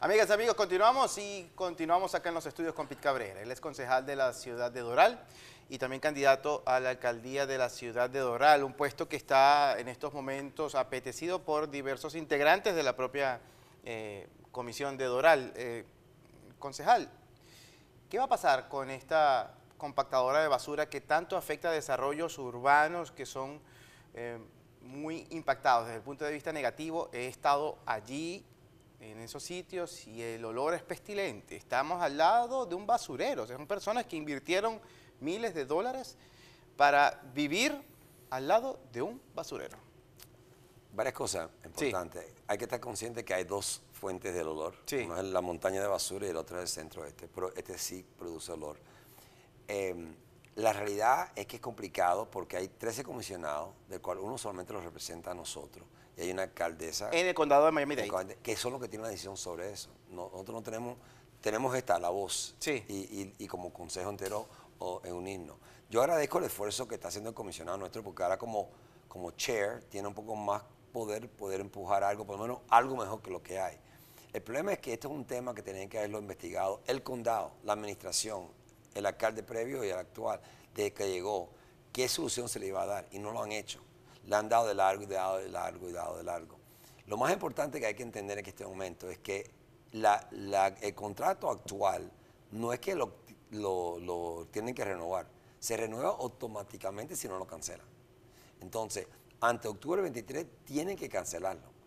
Amigas, amigos, continuamos y continuamos acá en los estudios con Pit Cabrera. Él es concejal de la ciudad de Doral y también candidato a la alcaldía de la ciudad de Doral, un puesto que está en estos momentos apetecido por diversos integrantes de la propia eh, comisión de Doral. Eh, concejal, ¿qué va a pasar con esta compactadora de basura que tanto afecta a desarrollos urbanos que son eh, muy impactados desde el punto de vista negativo? He estado allí en esos sitios y el olor es pestilente. Estamos al lado de un basurero, o sea, son personas que invirtieron miles de dólares para vivir al lado de un basurero. Varias cosas importantes. Hay que estar consciente que hay dos fuentes del olor. Una es la montaña de basura y el otro es el centro este, pero este sí produce olor. Em, la realidad es que es complicado porque hay 13 comisionados, del cual uno solamente los representa a nosotros. Y hay una alcaldesa... En el condado de Miami-Dade. Que son los que tienen la decisión sobre eso. Nosotros no tenemos... Tenemos esta, la voz. Sí. Y, como consejo entero o, en unirnos. Yo agradezco el esfuerzo que está haciendo el comisionado nuestro porque ahora como, como chair tiene un poco más poder, poder empujar algo, por lo menos algo mejor que lo que hay. El problema es que este es un tema que tienen que haberlo investigado el condado, la administración, el alcalde previo y el actual, desde que llegó, qué solución se le iba a dar y no lo han hecho. Le han dado de largo y dado de largo y dado de largo. Lo más importante que hay que entender en este momento es que el contrato actual no es que lo, lo tienen que renovar, se renueva automáticamente si no lo cancelan. Entonces, ante octubre 23 tienen que cancelarlo.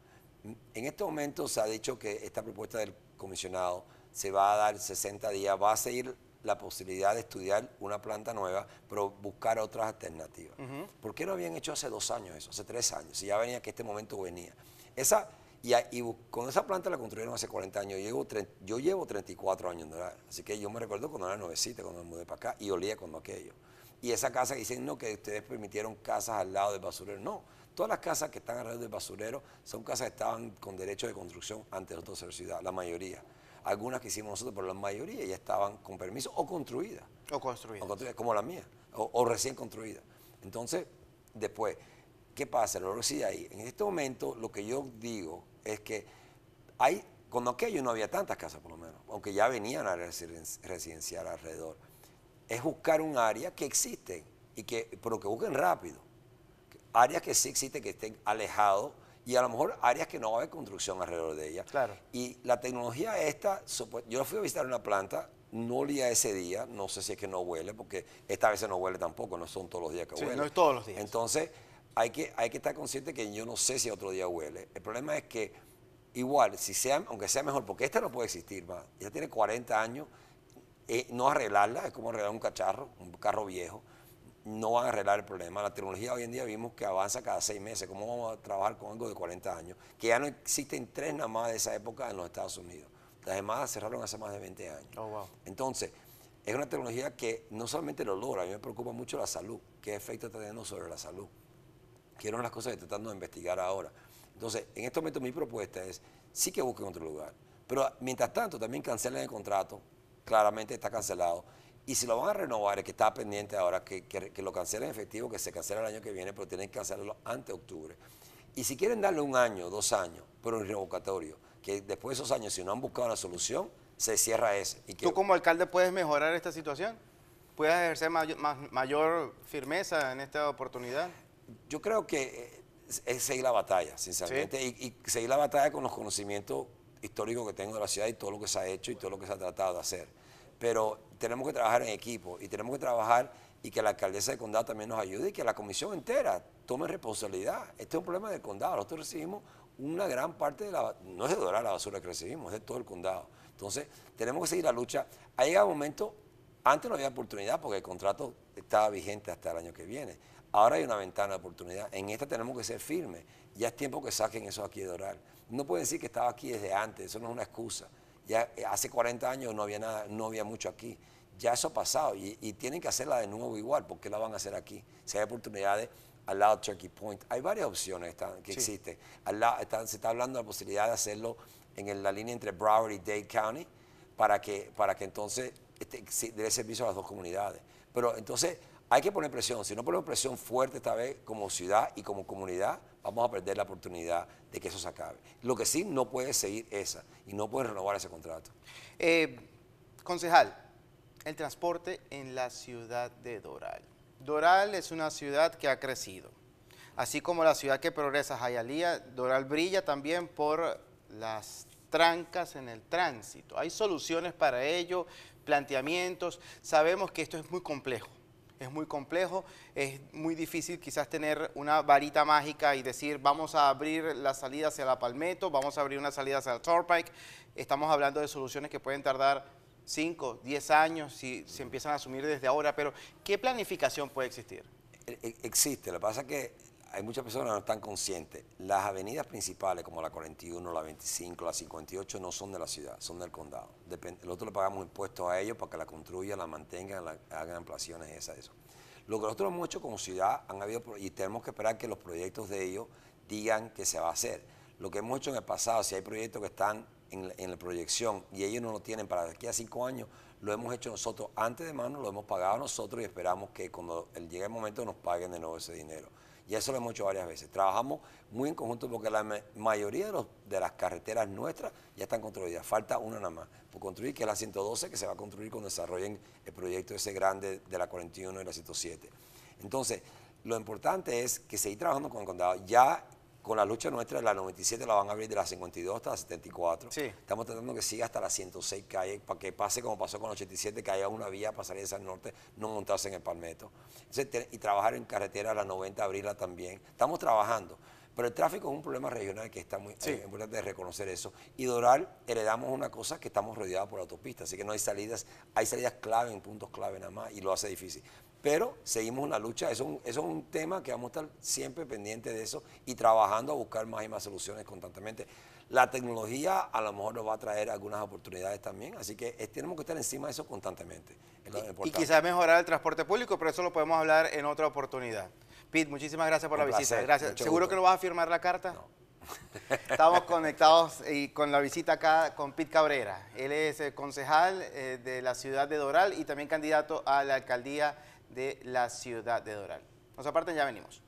En este momento se ha dicho que esta propuesta del comisionado se va a dar 60 días, va a seguir la posibilidad de estudiar una planta nueva, pero buscar otras alternativas. ¿Por qué no habían hecho hace dos años eso, hace tres años? Si ya venía que este momento venía. Esa, y, con esa planta la construyeron hace 40 años. Yo llevo, yo llevo 34 años, así que yo me recuerdo cuando era nuevecita, cuando me mudé para acá, y olía cuando aquello. Y esa casa dicen, que ustedes permitieron casas al lado del basurero. No, todas las casas que están alrededor del basurero son casas que estaban con derecho de construcción antes de la ciudad, la mayoría algunas que hicimos nosotros, pero la mayoría ya estaban con permiso o construidas. O construidas. O construidas como la mía, o, recién construidas. Entonces, después, ¿qué pasa? Lo sí ahí. En este momento, lo que yo digo es que hay, cuando aquello no había tantas casas, por lo menos, aunque ya venían a residenciar alrededor, es buscar un área que existe, y que, pero que busquen rápido. Áreas que sí existen, que estén alejados y a lo mejor áreas que no va a haber construcción alrededor de ella. Y la tecnología esta, yo fui a visitar una planta, no olía ese día, no sé si es que no huele, porque esta vez no huele tampoco, no son todos los días que sí, huele. no es todos los días. Entonces, hay que, hay que estar consciente que yo no sé si otro día huele. El problema es que igual, si sea, aunque sea mejor, porque esta no puede existir más, ya tiene 40 años, eh, no arreglarla es como arreglar un cacharro, un carro viejo no van a arreglar el problema. La tecnología hoy en día vimos que avanza cada seis meses. ¿Cómo vamos a trabajar con algo de 40 años? Que ya no existen tres nada más de esa época en los Estados Unidos. Las demás cerraron hace más de 20 años. Oh, Entonces, es una tecnología que no solamente lo logra, a mí me preocupa mucho la salud. ¿Qué efecto está teniendo sobre la salud? Que eran las cosas que tratando de investigar ahora. Entonces, en este momento mi propuesta es, sí que busquen otro lugar. Pero mientras tanto, también cancelen el contrato. Claramente está cancelado y si lo van a renovar, es que está pendiente ahora que, lo cancelen en efectivo, que se cancela el año que viene, pero tienen que cancelarlo antes de octubre. Y si quieren darle un año, dos años, pero en revocatorio, que después de esos años, si no han buscado la solución, se cierra ese. Y ¿Tú como alcalde puedes mejorar esta situación? ¿Puedes ejercer mayor, firmeza en esta oportunidad? Yo creo que eh, es seguir la batalla, sinceramente, y, y, seguir la batalla con los conocimientos históricos que tengo de la ciudad y todo lo que se ha hecho y todo lo que se ha tratado de hacer pero tenemos que trabajar en equipo y tenemos que trabajar y que la alcaldesa de condado también nos ayude y que la comisión entera tome responsabilidad. Este es un problema del condado. Nosotros recibimos una gran parte de la, no es de dorar la basura que recibimos, es de todo el condado. Entonces, tenemos que seguir la lucha. Ha llegado un momento, antes no había oportunidad porque el contrato estaba vigente hasta el año que viene. Ahora hay una ventana de oportunidad. En esta tenemos que ser firmes. Ya es tiempo que saquen eso aquí de Doral. No puede decir que estaba aquí desde antes, eso no es una excusa. Eh, hace 40 años no había nada, no había mucho aquí. Ya eso ha pasado y, tienen que hacerla de nuevo igual, porque la van a hacer aquí. Si hay oportunidades al lado de Turkey Point, hay varias opciones que existen. se está hablando de la posibilidad de hacerlo en la línea entre Broward y Dade County para que, para que entonces este, dé servicio a las dos comunidades. Pero entonces hay que poner presión. Si no ponemos presión fuerte esta vez como ciudad y como comunidad, vamos a perder la oportunidad de que eso se acabe. Lo que sí no puede seguir esa y no puede renovar ese contrato. Eh, concejal, el transporte en la ciudad de Doral. Doral es una ciudad que ha crecido. Así como la ciudad que progresa, Jayalía, Doral brilla también por las trancas en el tránsito. Hay soluciones para ello, planteamientos. Sabemos que esto es muy complejo es muy complejo, es muy difícil quizás tener una varita mágica y decir vamos a abrir la salida hacia la Palmetto, vamos a abrir una salida hacia la Torpike, estamos hablando de soluciones que pueden tardar 5, 10 años si se empiezan a asumir desde ahora, pero ¿qué planificación puede existir? E-, e-, existe, lo que pasa es que hay muchas personas que no están conscientes. Las avenidas principales como la 41, la 25, la 58 no son de la ciudad, son del condado. Depende, nosotros le pagamos impuestos a ellos para que la construyan, la mantengan, la, hagan ampliaciones, esa, eso. Lo que nosotros hemos hecho como ciudad, han habido, y tenemos que esperar que los proyectos de ellos digan que se va a hacer. Lo que hemos hecho en el pasado, si hay proyectos que están en, en la proyección y ellos no lo tienen para aquí a cinco años, lo hemos hecho nosotros antes de mano, lo hemos pagado nosotros y esperamos que cuando llegue el momento nos paguen de nuevo ese dinero. Y eso lo hemos hecho varias veces. Trabajamos muy en conjunto porque la mayoría de, las carreteras nuestras ya están construidas. Falta una nada más por construir, que es la 112, que se va a construir cuando desarrollen el proyecto ese grande de la 41 y la 107. Entonces, lo importante es que seguir trabajando con el condado. Ya con la lucha nuestra de la 97 la van a abrir de la 52 hasta la 74. Sí. Estamos tratando que siga hasta la 106 calle, para que pase como pasó con la 87, que haya una vía para salir hacia el norte, no montarse en el palmetto. y trabajar en carretera a la 90, abrirla también. Estamos trabajando. Pero el tráfico es un problema regional que está muy eh, importante de reconocer eso. Y Doral heredamos una cosa que estamos rodeados por autopistas, así que no hay salidas, hay salidas clave en puntos clave nada más y lo hace difícil. Pero seguimos la lucha, eso es, un, tema que vamos a estar siempre pendientes de eso y trabajando a buscar más y más soluciones constantemente. La tecnología a lo mejor nos va a traer algunas oportunidades también, así que tenemos que estar encima de eso constantemente. y, quizás mejorar el transporte público, pero eso lo podemos hablar en otra oportunidad. pit muchísimas gracias por la visita. Gracias. ¿Seguro que no vas a firmar la carta? No. Estamos conectados y con la visita acá con pit Cabrera. Él es eh, concejal eh, de la ciudad de Doral y también candidato a la alcaldía de la ciudad de Doral. Nos aparten, ya venimos.